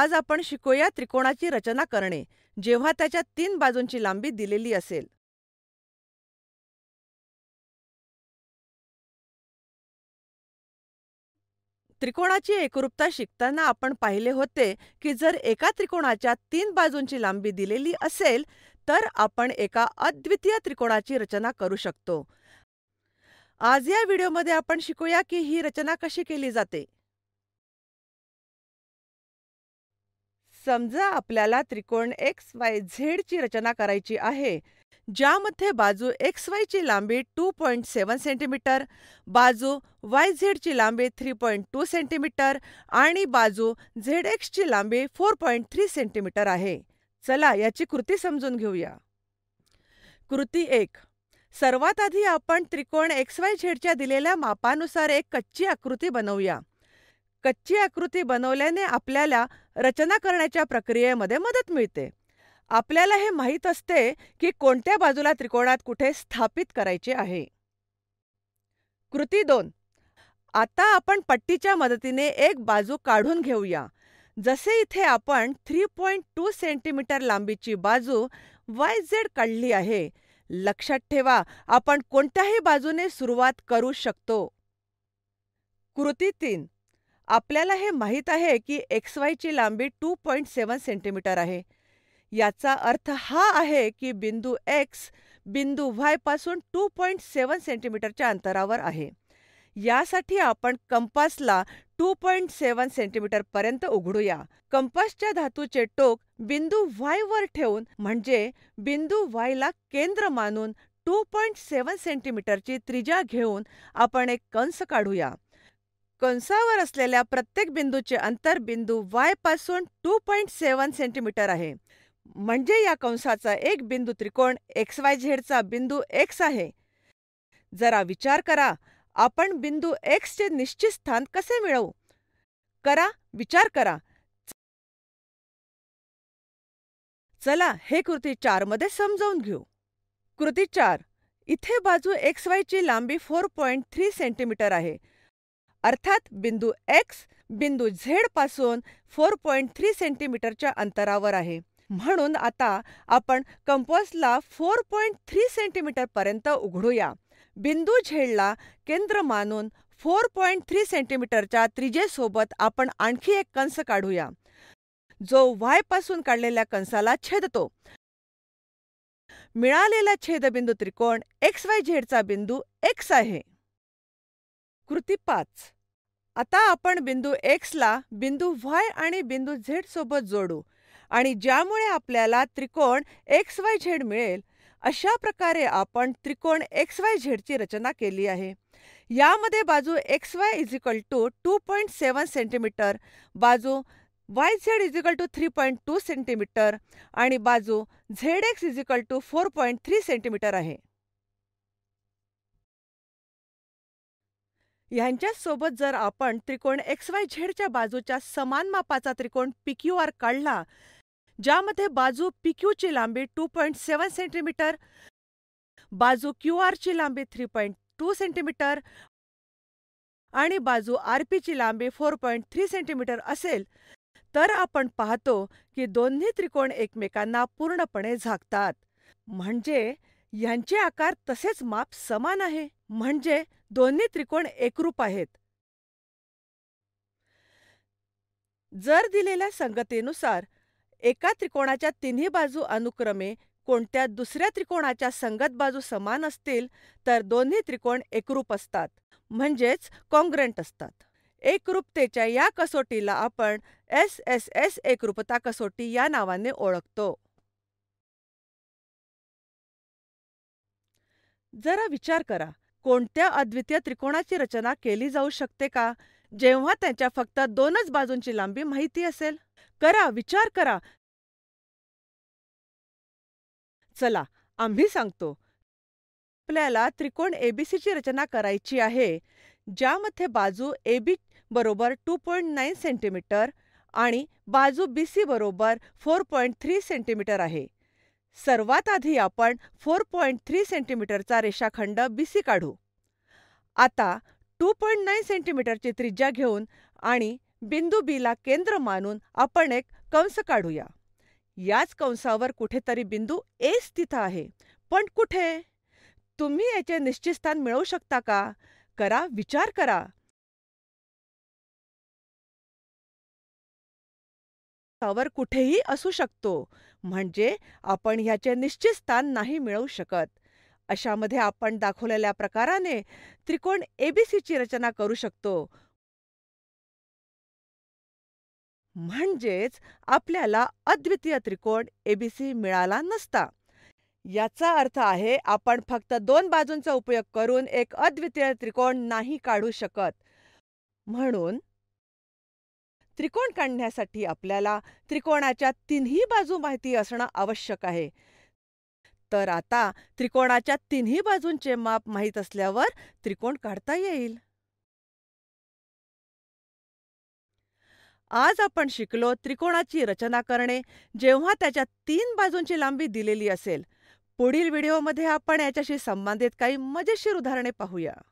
आज आपण शिकूया त्रिकोणाची रचना करणे जेव्हा त्याच्या तीन बाजूंची लांबी दिलेली असेल त्रिकोणाची एकरूपता शिकताना आपण पाहिले होते की जर एका त्रिकोणाच्या तीन बाजूंची लांबी दिलेली असेल तर आपण एका अद्वितीय त्रिकोणाची रचना करू शकतो आज या व्हिडिओमध्ये आपण शिकूया की ही रचना कशी केली जाते समजा आपल्याला त्रिकोण एक्स वाय झेडची रचना करायची आहे ज्यामध्ये बाजू एक्स वायची लांबी टू पॉईंट सेवन सेंटीमीटर बाजू वाय झेडची लांबी थ्री पॉईंट टू सेंटीमीटर आणि बाजू झेड एक्सची लांबी फोर पॉइंट थ्री सेंटीमीटर आहे चला याची कृती समजून घेऊया कृती एक सर्वात आधी आपण त्रिकोण एक्स वाय झेडच्या दिलेल्या मापानुसार एक कच्ची आकृती बनवूया कच्ची आकृती बनवल्याने आपल्याला रचना करण्याच्या प्रक्रियेमध्ये मदत मिळते आपल्याला हे माहीत असते की कोणत्या बाजूला त्रिकोणात कुठे स्थापित करायचे आहे कृती दोन आता आपण पट्टीच्या मदतीने एक बाजू काढून घेऊया जसे इथे आपण थ्री पॉईंट टू सेंटीमीटर लांबीची बाजू वाय झेड काढली आहे लक्षात ठेवा आपण कोणत्याही बाजूने सुरुवात करू शकतो कृती तीन आपल्याला हे माहीत आहे की एक्स वायची लांबी टू पॉईंट सेव्हन सेंटीमीटर आहे याचा अर्थ हा आहे की बिंदू एक्स बिंदू व्हायपासून टू पॉईंट सेव्हन सेंटीमीटरच्या अंतरावर आहे यासाठी आपण कंपासला टू पॉईंट सेवन सेंटीमीटरपर्यंत उघडूया कंपासच्या धातूचे टोक बिंदू व्हायवर वर ठेवून म्हणजे बिंदू व्हायला केंद्र मानून टू पॉईंट सेवन सेंटीमीटरची त्रिजा घेऊन आपण एक कंस काढूया कंसावर असलेल्या प्रत्येक बिंदूचे अंतर बिंदू वाय पासून टू पॉईंट सेवन सेंटीमीटर आहे म्हणजे या कंसाचा एक बिंदू त्रिकोण एक्स वाय झेडचा बिंदू एक्स आहे जरा विचार करा आपण बिंदू एक्सचे निश्चित स्थान कसे मिळवू करा विचार करा चला हे कृती चार मध्ये समजावून घेऊ कृती चार इथे बाजू एक्स वायची लांबी फोर पॉइंट थ्री सेंटीमीटर आहे अर्थात बिंदू एक्स बिंदू झेड पासून फोर पॉईंट थ्री सेंटीमीटरच्या अंतरावर आहे म्हणून आता आपण कंपोस्टला फोर पॉईंट थ्री सेंटीमीटरपर्यंत उघडूया बिंदू झेडला केंद्र मानून फोर पॉईंट थ्री सेंटीमीटरच्या त्रिजेसोबत आपण आणखी एक कंस काढूया जो वाय पासून काढलेल्या कंसाला छेदतो मिळालेला छेदबिंदू त्रिकोण एक्स वाय झेडचा बिंदू एक्स आहे कृती पाच आता आपण बिंदू एक्सला बिंदू व्हाय आणि बिंदू झेड सोबत जोडू आणि ज्यामुळे आपल्याला त्रिकोण एक्स वाय झेड मिळेल अशा प्रकारे आपण त्रिकोण एक्स वाय झेडची रचना केली आहे यामध्ये बाजू X Y is two two point seven centimetre बाजू Y Z is two three point two centimetre आणि बाजू Z X is two four point three centimetre आहे सोबत जर आपण त्रिकोण एक्स वाय झेडच्या बाजूच्या समान मापाचा त्रिकोण पिक्यू आर काढला ज्यामध्ये बाजू पी ची लांबी टू पॉईंट सेवन सेंटीमीटर बाजू क्यू ची लांबी थ्री पॉईंट टू सेंटीमीटर आणि बाजू आर ची लांबी फोर पॉईंट थ्री सेंटीमीटर असेल तर आपण पाहतो की दोन्ही त्रिकोण एकमेकांना पूर्णपणे झाकतात म्हणजे यांचे आकार तसेच माप समान आहे म्हणजे दोन्ही त्रिकोण एकरूप आहेत जर दिलेल्या संगतीनुसार एका त्रिकोणाच्या तिन्ही बाजू अनुक्रमे कोणत्या दुसऱ्या त्रिकोणाच्या संगत बाजू समान असतील तर दोन्ही त्रिकोण एकरूप असतात म्हणजेच कॉन्ग्रेंट असतात एकरूपतेच्या या कसोटीला आपण एस एस एस एकरूपता कसोटी या नावाने ओळखतो जरा विचार करा कोणत्या अद्वितीय त्रिकोणाची रचना केली जाऊ शकते का जेव्हा त्यांच्या फक्त दोनच बाजूंची लांबी माहिती असेल करा विचार करा चला आम्ही सांगतो आपल्याला त्रिकोण एबीसीची रचना करायची आहे ज्यामध्ये बाजू ए बी बरोबर टू पॉइंट नाईन सेंटीमीटर आणि बाजू बी सी बरोबर फोर पॉइंट थ्री सेंटीमीटर आहे सर्वात आधी आपण फोर पॉईंट थ्री सेंटीमीटरचा रेषाखंड बी सी काढू आता टू पॉईंट नाईन सेंटीमीटरची त्रिज्या घेऊन आणि बिंदू बीला केंद्र मानून आपण एक कंस काढूया याच कंसावर कुठेतरी बिंदू ए स्थित आहे पण कुठे तुम्ही याचे निश्चित स्थान मिळवू शकता का करा विचार करा कुठेही असू शकतो म्हणजे आपण ह्याचे निश्चित स्थान नाही मिळवू शकत अशामध्ये आपण दाखवलेल्या प्रकाराने त्रिकोण एबीसीची रचना करू शकतो म्हणजेच आपल्याला अद्वितीय त्रिकोण एबीसी मिळाला नसता याचा अर्थ आहे आपण फक्त दोन बाजूंचा उपयोग करून एक अद्वितीय त्रिकोण नाही काढू शकत म्हणून त्रिकोण काढण्यासाठी आपल्याला त्रिकोणाच्या तिन्ही बाजू माहिती असणं आवश्यक आहे तर आता त्रिकोणाच्या तिन्ही बाजूंचे माप माहीत असल्यावर त्रिकोण काढता येईल आज आपण शिकलो त्रिकोणाची रचना करणे जेव्हा त्याच्या तीन बाजूंची लांबी दिलेली असेल पुढील व्हिडिओमध्ये आपण याच्याशी संबंधित काही मजेशीर उदाहरणे पाहूया